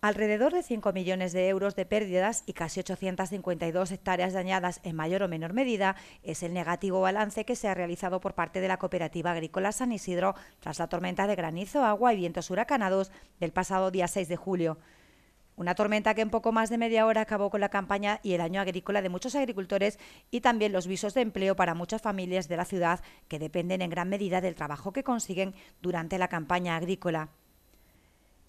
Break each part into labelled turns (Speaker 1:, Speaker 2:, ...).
Speaker 1: Alrededor de 5 millones de euros de pérdidas y casi 852 hectáreas dañadas en mayor o menor medida es el negativo balance que se ha realizado por parte de la Cooperativa Agrícola San Isidro tras la tormenta de granizo, agua y vientos huracanados del pasado día 6 de julio. Una tormenta que en poco más de media hora acabó con la campaña y el año agrícola de muchos agricultores y también los visos de empleo para muchas familias de la ciudad que dependen en gran medida del trabajo que consiguen durante la campaña agrícola.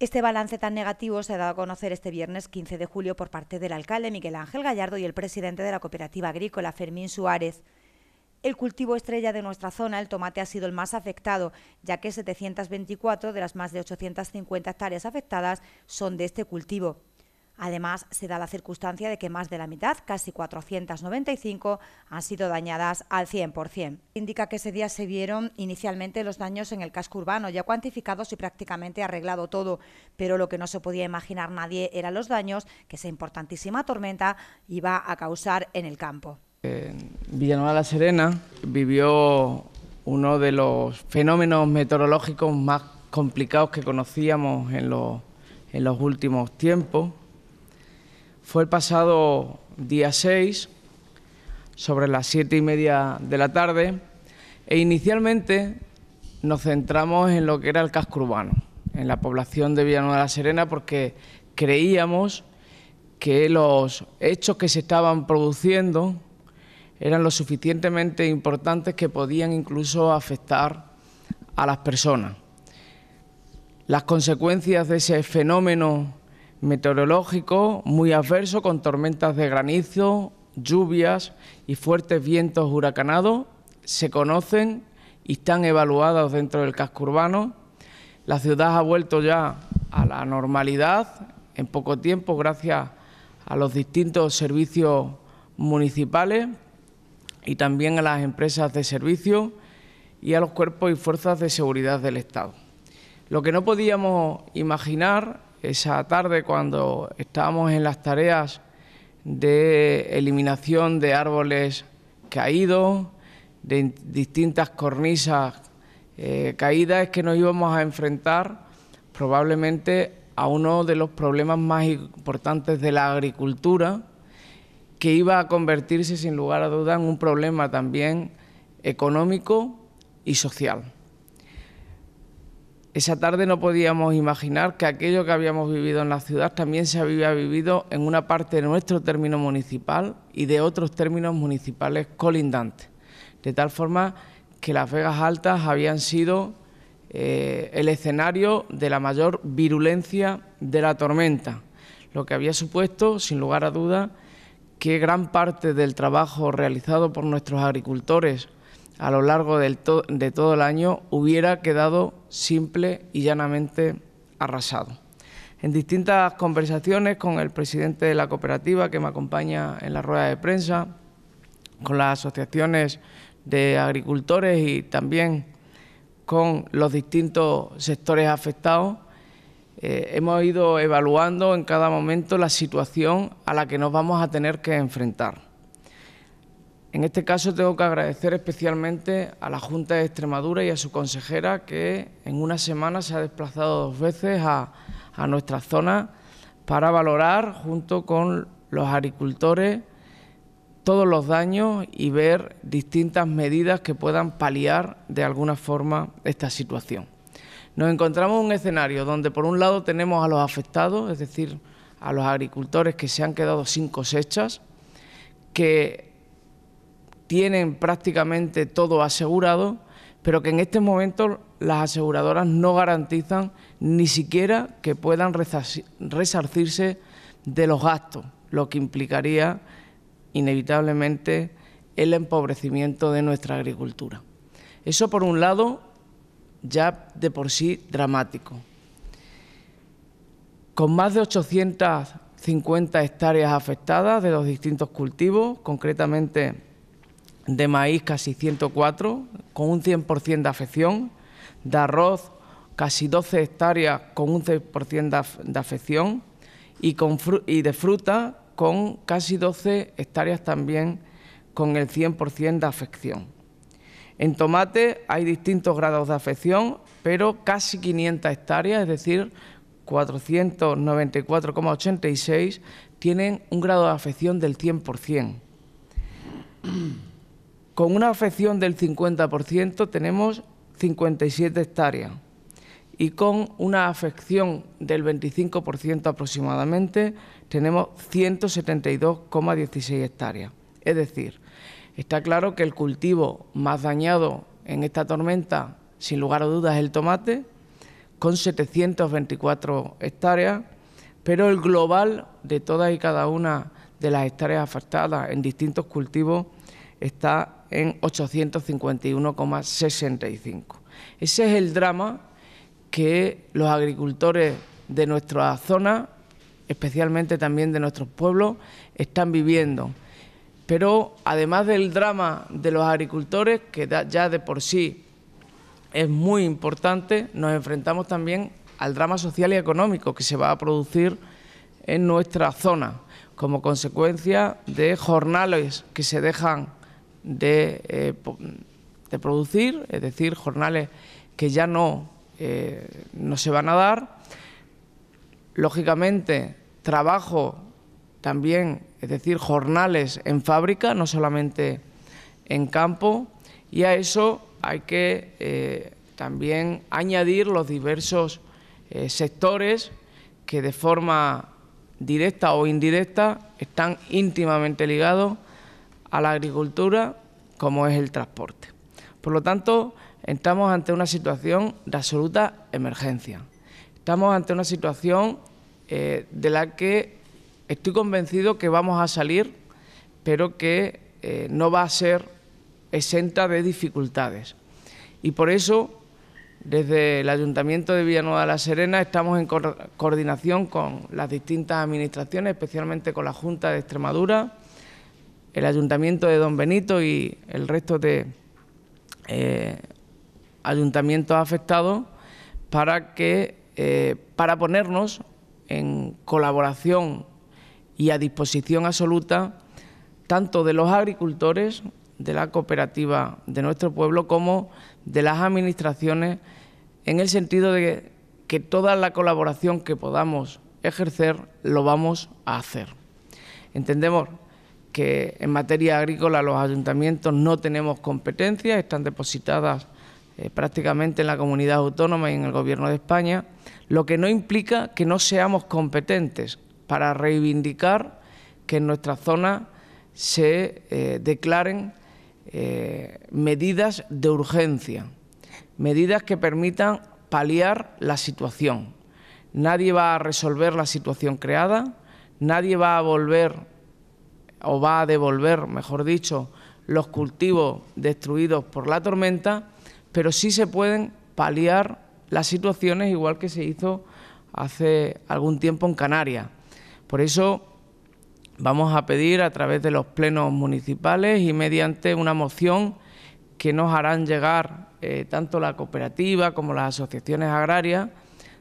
Speaker 1: Este balance tan negativo se ha dado a conocer este viernes 15 de julio por parte del alcalde Miguel Ángel Gallardo y el presidente de la cooperativa agrícola Fermín Suárez. El cultivo estrella de nuestra zona, el tomate, ha sido el más afectado, ya que 724 de las más de 850 hectáreas afectadas son de este cultivo. Además, se da la circunstancia de que más de la mitad, casi 495, han sido dañadas al 100%. Indica que ese día se vieron inicialmente los daños en el casco urbano, ya cuantificados y prácticamente arreglado todo, pero lo que no se podía imaginar nadie eran los daños que esa importantísima tormenta iba a causar en el campo.
Speaker 2: En eh, Villanueva la Serena vivió uno de los fenómenos meteorológicos más complicados que conocíamos en los últimos tiempos. Fue el pasado día 6, sobre las siete y media de la tarde, e inicialmente nos centramos en lo que era el casco urbano, en la población de Villanueva de la Serena, porque creíamos que los hechos que se estaban produciendo eran lo suficientemente importantes que podían incluso afectar a las personas. Las consecuencias de ese fenómeno meteorológico muy adverso con tormentas de granizo, lluvias y fuertes vientos huracanados. Se conocen y están evaluados dentro del casco urbano. La ciudad ha vuelto ya a la normalidad en poco tiempo gracias a los distintos servicios municipales y también a las empresas de servicio y a los cuerpos y fuerzas de seguridad del Estado. Lo que no podíamos imaginar esa tarde cuando estábamos en las tareas de eliminación de árboles caídos, de distintas cornisas eh, caídas, es que nos íbamos a enfrentar probablemente a uno de los problemas más importantes de la agricultura, que iba a convertirse sin lugar a duda en un problema también económico y social. Esa tarde no podíamos imaginar que aquello que habíamos vivido en la ciudad también se había vivido en una parte de nuestro término municipal y de otros términos municipales colindantes, de tal forma que las Vegas Altas habían sido eh, el escenario de la mayor virulencia de la tormenta, lo que había supuesto, sin lugar a duda, que gran parte del trabajo realizado por nuestros agricultores a lo largo de todo el año hubiera quedado simple y llanamente arrasado. En distintas conversaciones con el presidente de la cooperativa que me acompaña en la rueda de prensa, con las asociaciones de agricultores y también con los distintos sectores afectados, eh, hemos ido evaluando en cada momento la situación a la que nos vamos a tener que enfrentar. En este caso tengo que agradecer especialmente a la Junta de Extremadura y a su consejera que en una semana se ha desplazado dos veces a, nuestra zona para valorar junto con los agricultores todos los daños y ver distintas medidas que puedan paliar de alguna forma esta situación. Nos encontramos en un escenario donde por un lado tenemos a los afectados, es decir, a los agricultores que se han quedado sin cosechas, que tienen prácticamente todo asegurado, pero que en este momento las aseguradoras no garantizan ni siquiera que puedan resarcirse de los gastos, lo que implicaría inevitablemente el empobrecimiento de nuestra agricultura. Eso por un lado ya de por sí dramático. Con más de 850 hectáreas afectadas de los distintos cultivos, concretamente de maíz casi 104, con un 100% de afección, de arroz casi 12 hectáreas con un 100% de, afección y, y de fruta con casi 12 hectáreas también con el 100% de afección. En tomate hay distintos grados de afección, pero casi 500 hectáreas, es decir, 494,86, tienen un grado de afección del 100%. Con una afección del 50% tenemos 57 hectáreas y con una afección del 25% aproximadamente tenemos 172,16 hectáreas. Es decir, está claro que el cultivo más dañado en esta tormenta, sin lugar a dudas, es el tomate, con 724 hectáreas, pero el global de todas y cada una de las hectáreas afectadas en distintos cultivos está en 851,65. Ese es el drama que los agricultores de nuestra zona, especialmente también de nuestros pueblos, están viviendo. Pero además del drama de los agricultores, que ya de por sí es muy importante, nos enfrentamos también al drama social y económico que se va a producir en nuestra zona como consecuencia de jornales que se dejan eh, de, producir, es decir, jornales que ya eh, no, se van a dar. Lógicamente, trabajo también, es decir, jornales en fábrica, no solamente en campo, y a eso hay que eh, también añadir los diversos sectores que de forma directa o indirecta están íntimamente ligados a la agricultura como es el transporte. Por lo tanto, estamos ante una situación de absoluta emergencia. Estamos ante una situación eh, de la que estoy convencido que vamos a salir, pero que eh, no va a ser exenta de dificultades. Y por eso, desde el Ayuntamiento de Villanueva de la Serena, estamos en coordinación con las distintas administraciones, especialmente con la Junta de Extremadura, el ayuntamiento de Don Benito y el resto de eh, ayuntamientos afectados para que eh, para ponernos en colaboración y a disposición absoluta tanto de los agricultores de la cooperativa de nuestro pueblo como de las administraciones en el sentido de que toda la colaboración que podamos ejercer lo vamos a hacer. Entendemos que en materia agrícola los ayuntamientos no tenemos competencias, están depositadas eh, prácticamente en la comunidad autónoma y en el Gobierno de España, lo que no implica que no seamos competentes para reivindicar que en nuestra zona se eh, declaren eh, medidas de urgencia, medidas que permitan paliar la situación. Nadie va a resolver la situación creada, nadie va a volver o va a devolver, mejor dicho, los cultivos destruidos por la tormenta, pero sí se pueden paliar las situaciones igual que se hizo hace algún tiempo en Canarias. Por eso vamos a pedir a través de los plenos municipales y mediante una moción que nos harán llegar eh, tanto la cooperativa como las asociaciones agrarias,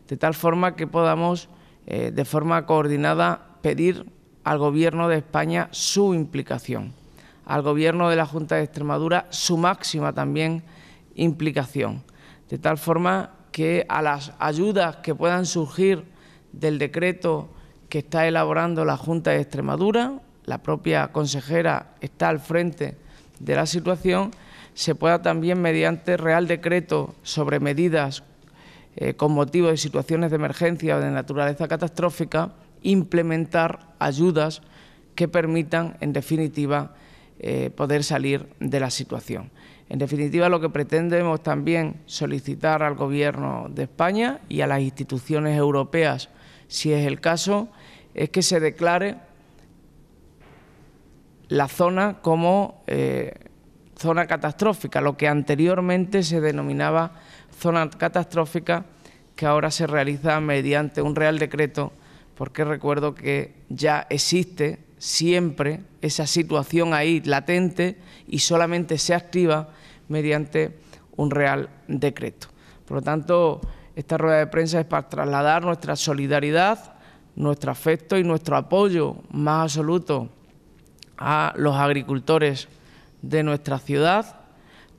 Speaker 2: de tal forma que podamos eh, de forma coordinada pedir al Gobierno de España su implicación, al Gobierno de la Junta de Extremadura su máxima también implicación, de tal forma que a las ayudas que puedan surgir del decreto que está elaborando la Junta de Extremadura, la propia consejera está al frente de la situación, se pueda también mediante Real Decreto sobre medidas eh, con motivo de situaciones de emergencia o de naturaleza catastrófica implementar ayudas que permitan, en definitiva, eh, poder salir de la situación. En definitiva, lo que pretendemos también solicitar al Gobierno de España y a las instituciones europeas, si es el caso, es que se declare la zona como eh, zona catastrófica, lo que anteriormente se denominaba zona catastrófica, que ahora se realiza mediante un Real Decreto porque recuerdo que ya existe siempre esa situación ahí latente y solamente se activa mediante un real decreto. Por lo tanto, esta rueda de prensa es para trasladar nuestra solidaridad, nuestro afecto y nuestro apoyo más absoluto a los agricultores de nuestra ciudad,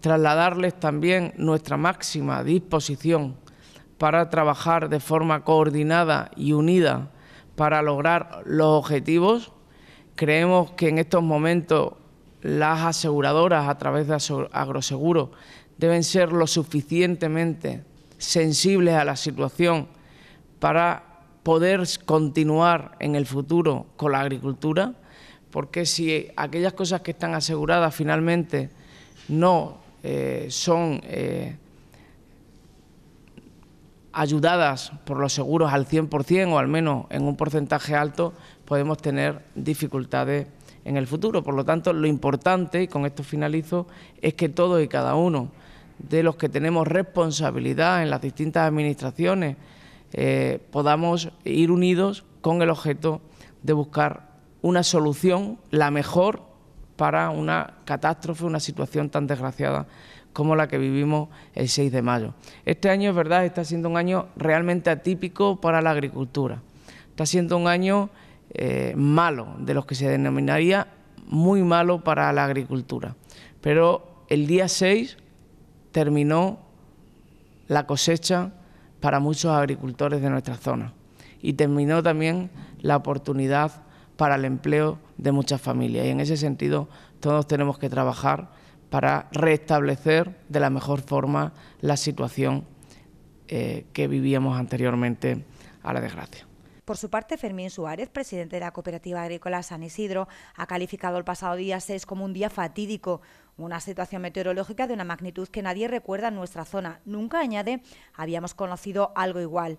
Speaker 2: trasladarles también nuestra máxima disposición para trabajar de forma coordinada y unida para lograr los objetivos. Creemos que en estos momentos las aseguradoras a través de agroseguro deben ser lo suficientemente sensibles a la situación para poder continuar en el futuro con la agricultura, porque si aquellas cosas que están aseguradas finalmente no eh, son eh, ayudadas por los seguros al cien, o al menos en un porcentaje alto, podemos tener dificultades en el futuro. Por lo tanto, lo importante, y con esto finalizo, es que todos y cada uno de los que tenemos responsabilidad en las distintas administraciones eh, podamos ir unidos con el objeto de buscar una solución, la mejor, para una catástrofe, una situación tan desgraciada como la que vivimos el 6 de mayo. Este año, es verdad, está siendo un año realmente atípico para la agricultura. Está siendo un año eh, malo, de los que se denominaría muy malo para la agricultura. Pero el día 6 terminó la cosecha para muchos agricultores de nuestra zona y terminó también la oportunidad para el empleo de muchas familias. Y en ese sentido todos tenemos que trabajar para restablecer de la mejor forma la situación eh, que vivíamos anteriormente a la desgracia.
Speaker 1: Por su parte, Fermín Suárez, presidente de la Cooperativa Agrícola San Isidro, ha calificado el pasado día 6 como un día fatídico, una situación meteorológica de una magnitud que nadie recuerda en nuestra zona. Nunca, añade, habíamos conocido algo igual.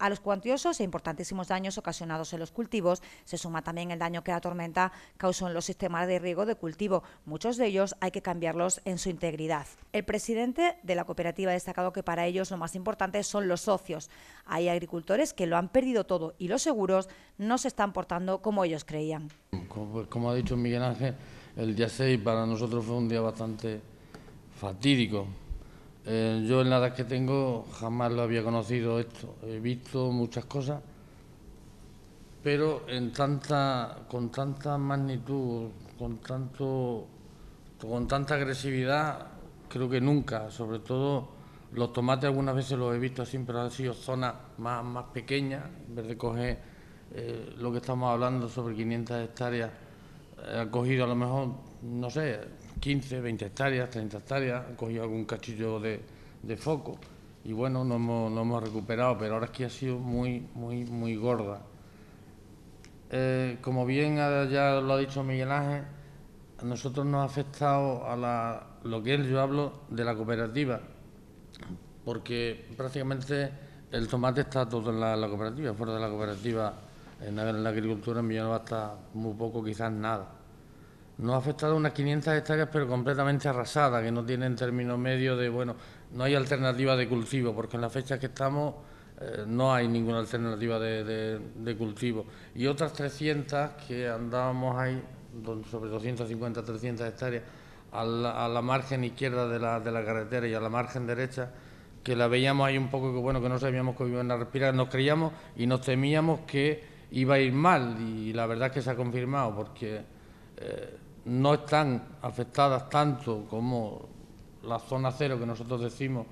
Speaker 1: A los cuantiosos e importantísimos daños ocasionados en los cultivos se suma también el daño que la tormenta causó en los sistemas de riego de cultivo. Muchos de ellos hay que cambiarlos en su integridad. El presidente de la cooperativa ha destacado que para ellos lo más importante son los socios. Hay agricultores que lo han perdido todo y los seguros no se están portando como ellos creían.
Speaker 3: Como, ha dicho Miguel Ángel, el día 6 para nosotros fue un día bastante fatídico eh, yo en la edad que tengo jamás lo había conocido esto. He visto muchas cosas, pero en tanta, con tanta magnitud, con tanto, con tanta agresividad, creo que nunca. Sobre todo los tomates algunas veces los he visto así, pero han sido zonas más, pequeñas, en vez de coger eh, lo que estamos hablando sobre 500 hectáreas, eh, han cogido a lo mejor, no sé, 15, 20 hectáreas, 30 hectáreas, han cogido algún cachillo de, foco y bueno, no hemos, recuperado, pero ahora es que ha sido muy, muy, muy gorda. Eh, como bien ya lo ha dicho Miguel Ángel, a nosotros nos ha afectado a lo que él, yo hablo de la cooperativa, porque prácticamente el tomate está todo en la, cooperativa, fuera de la cooperativa, en la, en agricultura en Villanueva está muy poco, quizás nada. Nos ha afectado unas 500 hectáreas, pero completamente arrasada, que no tienen término medio de, bueno, no hay alternativa de cultivo, porque en la fecha que estamos eh, no hay ninguna alternativa de, cultivo. Y otras 300 que andábamos ahí, sobre 250, 300 hectáreas, a la, margen izquierda de la, carretera y a la margen derecha, que la veíamos ahí un poco que bueno que no sabíamos que iban a respirar, nos creíamos y nos temíamos que iba a ir mal y la verdad es que se ha confirmado porque eh, no están afectadas tanto como la zona cero que nosotros decimos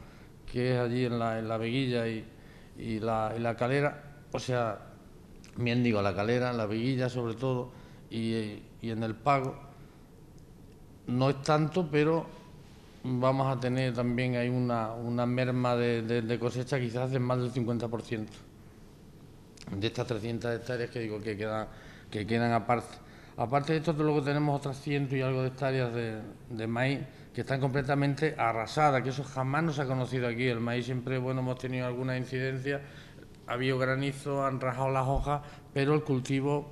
Speaker 3: que es allí en la, en la Veguilla y, la, Calera, o sea, bien digo, la Calera, la Veguilla sobre todo y, en el pago, no es tanto, pero vamos a tener también ahí una, merma de, cosecha quizás de más del 50% de estas 300 hectáreas que digo que quedan, que quedan aparte. Aparte de esto, luego tenemos otras ciento y algo de hectáreas de, maíz que están completamente arrasadas, que eso jamás nos ha conocido aquí. El maíz siempre, bueno, hemos tenido alguna incidencia, ha habido granizo, han rajado las hojas, pero el cultivo,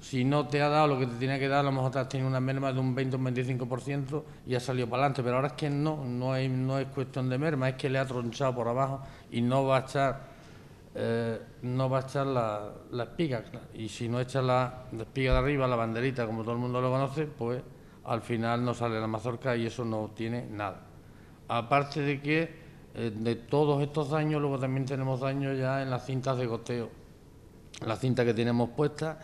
Speaker 3: si no te ha dado lo que te tenía que dar, a lo mejor te has tenido una merma de un 20 o un 25% y ha salido para adelante. Pero ahora es que no, no, no es cuestión de merma, es que le ha tronchado por abajo y no va a estar eh, no va a echar la, la espiga. Y si no echa la, espiga de arriba, la banderita, como todo el mundo lo conoce, pues al final no sale la mazorca y eso no tiene nada. Aparte de que eh, de todos estos daños, luego también tenemos daños ya en las cintas de goteo. La cinta que tenemos puesta,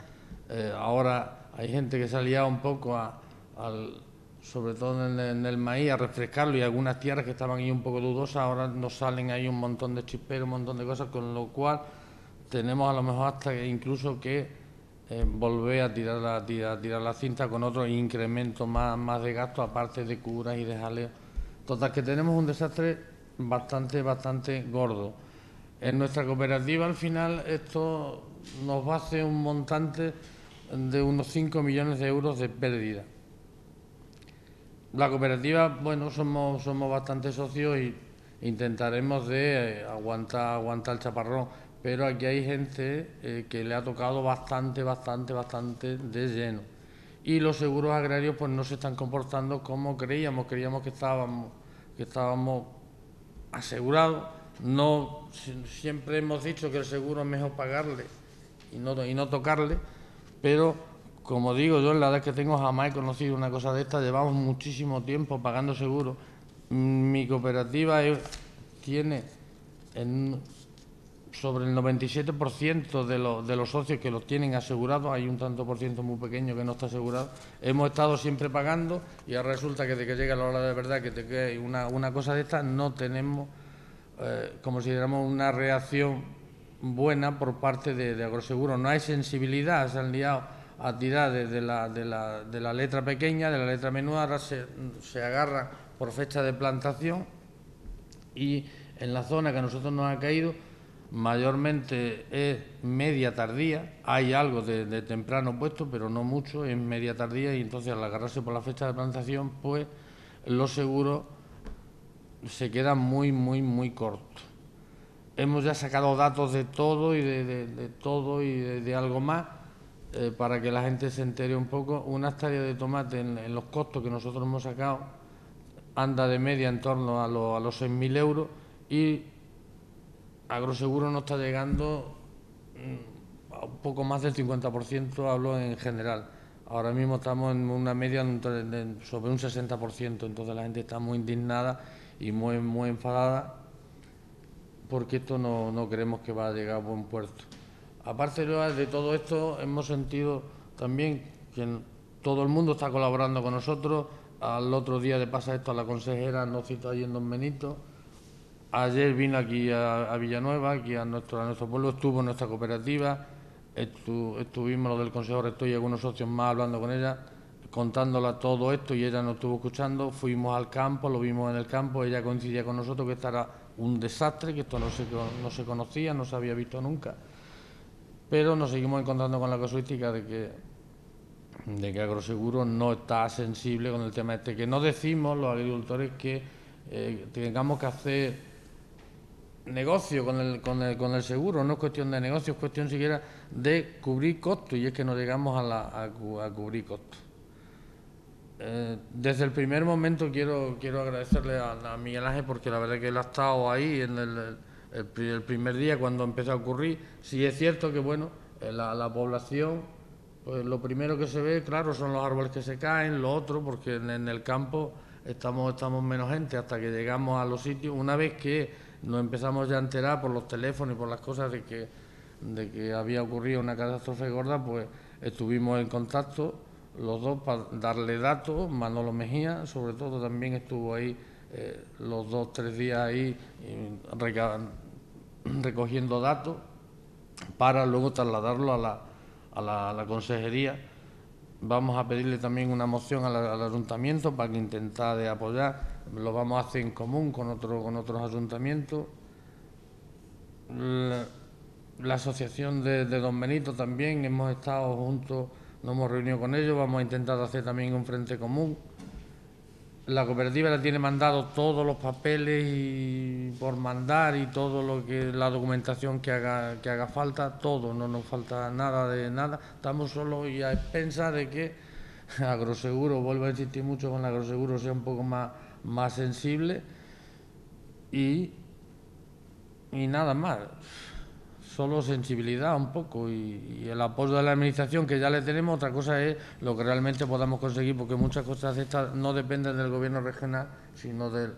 Speaker 3: eh, ahora hay gente que se ha liado un poco a, al, sobre todo en, el, maíz, a refrescarlo y algunas tierras que estaban ahí un poco dudosas, ahora nos salen ahí un montón de chisperos, un montón de cosas, con lo cual tenemos a lo mejor hasta incluso que eh, volver a tirar la, tirar, la cinta con otro incremento más, de gasto, aparte de curas y de jaleo. Total, que tenemos un desastre bastante, bastante gordo. En nuestra cooperativa al final esto nos va a hacer un montante de unos 5 millones de euros de pérdida la cooperativa, bueno, somos, somos bastante socios y intentaremos de eh, aguantar, el chaparrón, pero aquí hay gente eh, que le ha tocado bastante, bastante, bastante de lleno. Y los seguros agrarios pues no se están comportando como creíamos, creíamos que estábamos, que estábamos asegurados. No, siempre hemos dicho que el seguro es mejor pagarle y y no tocarle, pero como digo, yo en la edad que tengo jamás he conocido una cosa de esta. Llevamos muchísimo tiempo pagando seguro. Mi cooperativa tiene sobre el 97% de, los socios que los tienen asegurados, hay un tanto por ciento muy pequeño que no está asegurado, hemos estado siempre pagando y ahora resulta que de que llega la hora de verdad, que te que una, cosa de esta, no tenemos, como eh, si consideramos una reacción buena por parte de, de Agroseguro. No hay sensibilidad, se han liado a tirar de la, de, la, de la, letra pequeña, de la letra menuda, se, se agarra por fecha de plantación y en la zona que a nosotros nos ha caído mayormente es media tardía, hay algo de, temprano puesto, pero no mucho, es media tardía y entonces al agarrarse por la fecha de plantación, pues lo seguro se queda muy, muy, muy corto... Hemos ya sacado datos de todo y de todo y de algo más eh, para que la gente se entere un poco, una hectárea de tomate en, los costos que nosotros hemos sacado anda de media en torno a, los 6.000 euros y Agroseguro no está llegando
Speaker 2: mm,
Speaker 3: a un poco más del 50%, hablo en general. Ahora mismo estamos en una media sobre un 60%, entonces la gente está muy indignada y muy, muy enfadada porque esto no, no creemos que va a llegar a buen puerto. Aparte de todo esto, hemos sentido también que todo el mundo está colaborando con nosotros. Al otro día de pasa esto a la consejera no cita ahí en Don Benito. Ayer vino aquí a, Villanueva, aquí a nuestro, nuestro pueblo, estuvo en nuestra cooperativa, estuvimos los del Consejo Rector y algunos socios más hablando con ella, contándola todo esto y ella nos estuvo escuchando. Fuimos al campo, lo vimos en el campo, ella coincidía con nosotros que esto era un desastre, que esto no se, no se conocía, no se había visto nunca. Pero nos seguimos encontrando con la casuística de que, de que Agroseguro no está sensible con el tema este, que no decimos los agricultores que eh, tengamos que hacer negocio con el, con, el, con el seguro, no es cuestión de negocio, es cuestión siquiera de cubrir costos, y es que no llegamos a, la, a, cubrir costos. Eh, desde el primer momento quiero, quiero agradecerle a, a, Miguel Ángel porque la verdad que él ha estado ahí en el el, primer día cuando empezó a ocurrir. si es cierto que, bueno, eh, la, población, pues lo primero que se ve, claro, son los árboles que se caen, lo otro, porque en, el campo estamos, estamos menos gente hasta que llegamos a los sitios. Una vez que nos empezamos ya a enterar por los teléfonos y por las cosas de que, de que había ocurrido una catástrofe gorda, pues estuvimos en contacto los dos para darle datos, Manolo Mejía sobre todo también estuvo ahí eh, los dos, tres días ahí y recogiendo datos para luego trasladarlo a la, consejería. Vamos a pedirle también una moción al, ayuntamiento para que intenta apoyar. Lo vamos a hacer en común con, otro, con otros ayuntamientos. La, asociación de, de, Don Benito también, hemos estado juntos, nos hemos reunido con ellos, vamos a intentar hacer también un frente común. La cooperativa la tiene mandado todos los papeles y por mandar y todo lo que la documentación que haga, que haga falta, todo, no nos falta nada de nada. Estamos solo y a expensa de que agroseguro, vuelvo a insistir mucho con agroseguro, sea un poco más, más sensible y, y nada más solo sensibilidad un poco y, el apoyo de la Administración que ya le tenemos, otra cosa es lo que realmente podamos conseguir, porque muchas cosas estas no dependen del Gobierno regional, sino del,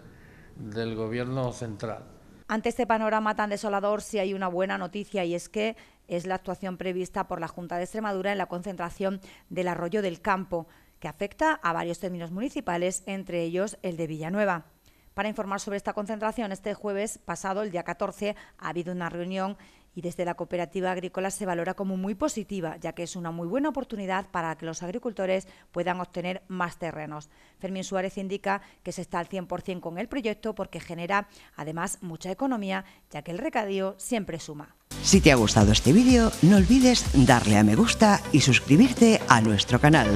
Speaker 3: del Gobierno central.
Speaker 1: Ante este panorama tan desolador, sí hay una buena noticia y es que es la actuación prevista por la Junta de Extremadura en la concentración del arroyo del campo, que afecta a varios términos municipales, entre ellos el de Villanueva. Para informar sobre esta concentración, este jueves pasado, el día 14, ha habido una reunión y desde la cooperativa agrícola se valora como muy positiva, ya que es una muy buena oportunidad para que los agricultores puedan obtener más terrenos. Fermín Suárez indica que se está al 100% con el proyecto porque genera además mucha economía, ya que el recadío siempre suma. Si te ha gustado este vídeo, no olvides darle a me gusta y suscribirte a nuestro canal.